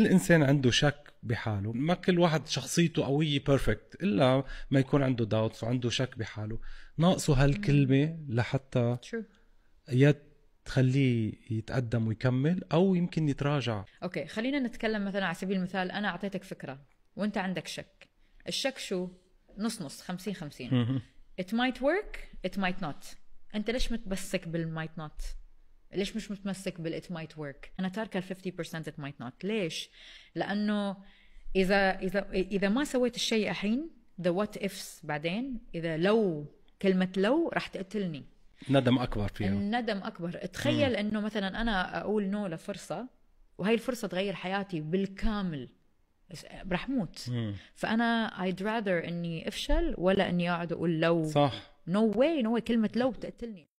كل انسان عنده شك بحاله ما كل واحد شخصيته قويه بيرفكت الا ما يكون عنده داوت وعنده شك بحاله ناقصه هالكلمه لحتى يا تخليه يتقدم ويكمل او يمكن يتراجع اوكي خلينا نتكلم مثلا على سبيل المثال انا اعطيتك فكره وانت عندك شك الشك شو نص نص 50 50 it might work it might not انت ليش متمسك بالمايت نوت ليش مش متمسك بال it might work انا تاركه ال 50% it might not ليش لانه اذا اذا اذا ما سويت الشيء الحين the what ifs بعدين اذا لو كلمه لو راح تقتلني ندم اكبر فيها الندم اكبر تخيل انه مثلا انا اقول نو لفرصه وهي الفرصه تغير حياتي بالكامل راح موت فانا I'd rather اني افشل ولا اني اقعد اقول لو صح نو واي نو كلمه لو بتقتلني